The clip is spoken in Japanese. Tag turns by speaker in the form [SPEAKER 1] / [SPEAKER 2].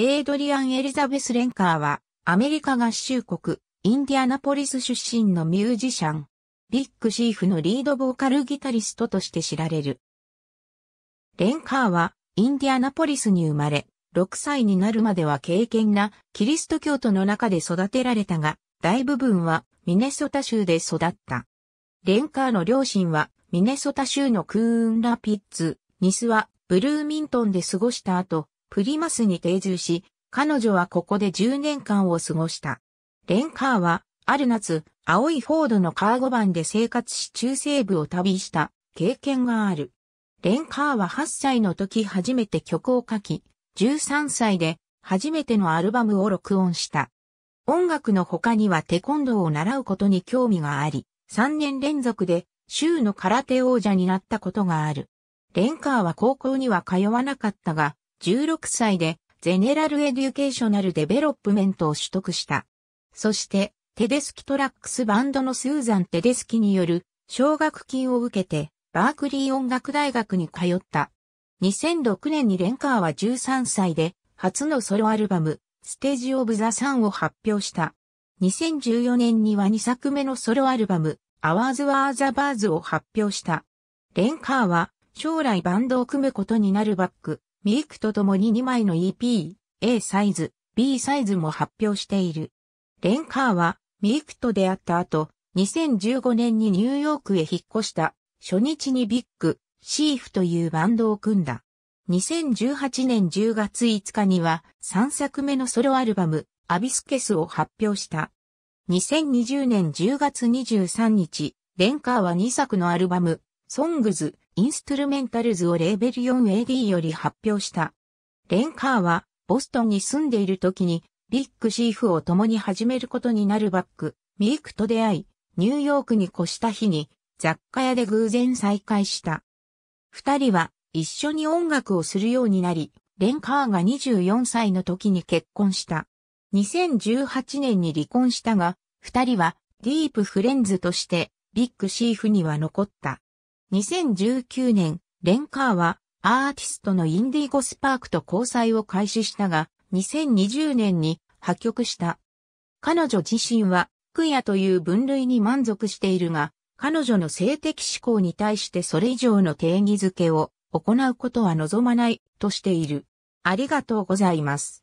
[SPEAKER 1] エイドリアン・エリザベス・レンカーは、アメリカ合衆国、インディアナポリス出身のミュージシャン、ビッグシーフのリードボーカルギタリストとして知られる。レンカーは、インディアナポリスに生まれ、6歳になるまでは敬虔なキリスト教徒の中で育てられたが、大部分はミネソタ州で育った。レンカーの両親は、ミネソタ州のクーンラピッツ、ニスはブルーミントンで過ごした後、プリマスに定住し、彼女はここで10年間を過ごした。レンカーは、ある夏、青いフォードのカーゴ版で生活し中西部を旅した経験がある。レンカーは8歳の時初めて曲を書き、13歳で初めてのアルバムを録音した。音楽の他にはテコンドーを習うことに興味があり、3年連続で州の空手王者になったことがある。レンカーは高校には通わなかったが、16歳でゼネラルエデュケーショナルデベロップメントを取得した。そして、テデスキトラックスバンドのスーザン・テデスキによる奨学金を受けて、バークリー音楽大学に通った。2006年にレンカーは13歳で、初のソロアルバム、ステージ・オブ・ザ・サンを発表した。2014年には2作目のソロアルバム、アワーズ・ワー・ザ・バーズを発表した。レンカーは、将来バンドを組むことになるバック、ミークと共に2枚の EP、A サイズ、B サイズも発表している。レンカーは、ミークと出会った後、2015年にニューヨークへ引っ越した、初日にビッグ、シーフというバンドを組んだ。2018年10月5日には3作目のソロアルバム、アビスケスを発表した。2020年10月23日、レンカーは2作のアルバム、ソングズ、インストゥルメンタルズをレーベル 4AD より発表した。レンカーは、ボストンに住んでいる時に、ビッグシーフを共に始めることになるバック、ミークと出会い、ニューヨークに越した日に、雑貨屋で偶然再会した。二人は、一緒に音楽をするようになり、レンカーが24歳の時に結婚した。2018年に離婚したが、二人はディープフレンズとしてビッグシーフには残った。2019年、レンカーはアーティストのインディーゴスパークと交際を開始したが、2020年に破局した。彼女自身は、クイアという分類に満足しているが、彼女の性的思考に対してそれ以上の定義づけを行うことは望まないとしている。ありがとうございます。